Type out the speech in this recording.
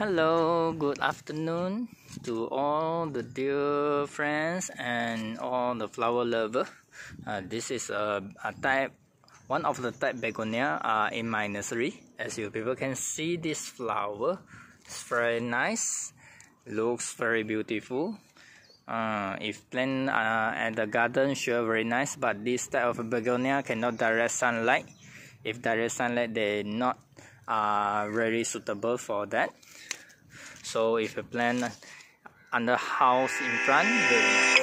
Hello, good afternoon to all the dear friends and all the flower lover. Uh, this is a, a type, one of the type begonia uh, in my nursery. As you people can see, this flower is very nice, looks very beautiful. Uh, if planted uh, at the garden, sure, very nice. But this type of begonia cannot direct sunlight. If direct sunlight, they not are very suitable for that so if you plan under house in front